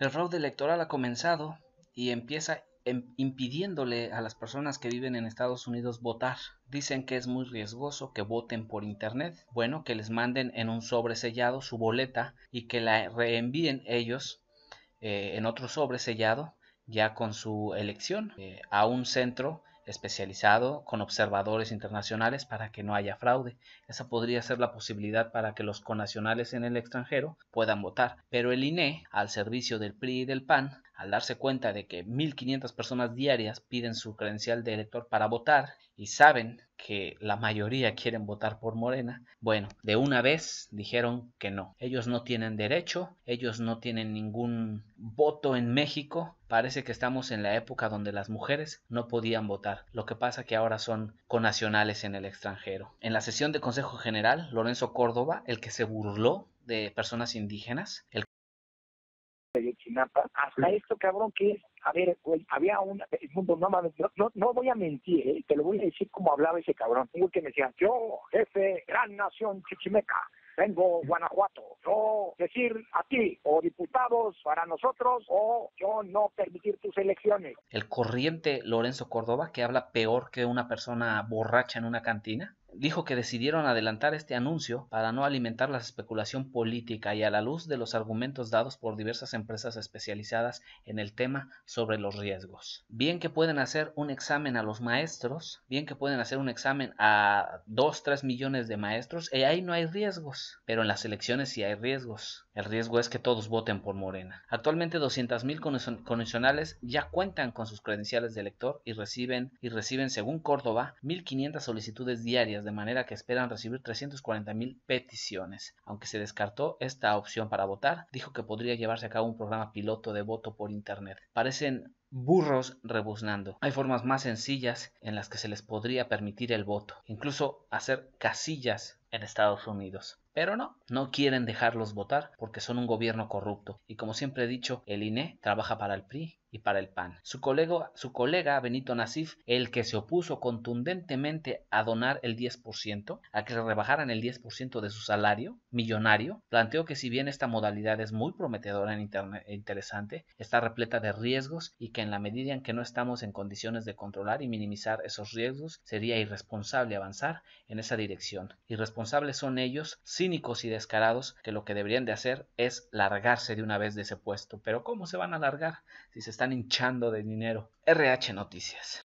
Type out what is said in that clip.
El fraude electoral ha comenzado y empieza em, impidiéndole a las personas que viven en Estados Unidos votar. Dicen que es muy riesgoso que voten por Internet. Bueno, que les manden en un sobre sellado su boleta y que la reenvíen ellos eh, en otro sobre sellado ya con su elección eh, a un centro especializado con observadores internacionales para que no haya fraude. Esa podría ser la posibilidad para que los conacionales en el extranjero puedan votar. Pero el INE, al servicio del PRI y del PAN, al darse cuenta de que 1.500 personas diarias piden su credencial de elector para votar y saben que la mayoría quieren votar por Morena, bueno, de una vez dijeron que no. Ellos no tienen derecho, ellos no tienen ningún voto en México. Parece que estamos en la época donde las mujeres no podían votar. Lo que pasa que ahora son conacionales en el extranjero. En la sesión de Consejo General, Lorenzo Córdoba, el que se burló de personas indígenas, el de hasta esto, cabrón, que a ver, había un, mundo, no no, voy a mentir, eh, te lo voy a decir como hablaba ese cabrón, tengo que me decía, yo, jefe, gran nación chichimeca, vengo Guanajuato, yo decir a ti, o diputados para nosotros, o yo no permitir tus elecciones. El corriente Lorenzo Córdoba, que habla peor que una persona borracha en una cantina dijo que decidieron adelantar este anuncio para no alimentar la especulación política y a la luz de los argumentos dados por diversas empresas especializadas en el tema sobre los riesgos. Bien que pueden hacer un examen a los maestros, bien que pueden hacer un examen a 2, 3 millones de maestros, y eh, ahí no hay riesgos, pero en las elecciones sí hay riesgos. El riesgo es que todos voten por Morena. Actualmente 200.000 condicionales ya cuentan con sus credenciales de elector y reciben, y reciben según Córdoba, 1.500 solicitudes diarias de manera que esperan recibir mil peticiones. Aunque se descartó esta opción para votar, dijo que podría llevarse a cabo un programa piloto de voto por Internet. Parecen burros rebuznando. Hay formas más sencillas en las que se les podría permitir el voto, incluso hacer casillas en Estados Unidos. Pero no, no quieren dejarlos votar porque son un gobierno corrupto. Y como siempre he dicho, el INE trabaja para el PRI y para el PAN. Su colega, su colega Benito Nasif, el que se opuso contundentemente a donar el 10%, a que rebajaran el 10% de su salario millonario, planteó que si bien esta modalidad es muy prometedora e interesante, está repleta de riesgos y que en la medida en que no estamos en condiciones de controlar y minimizar esos riesgos, sería irresponsable avanzar en esa dirección. Irresponsables son ellos cínicos y descarados que lo que deberían de hacer es largarse de una vez de ese puesto. Pero ¿cómo se van a largar si se están hinchando de dinero? RH Noticias.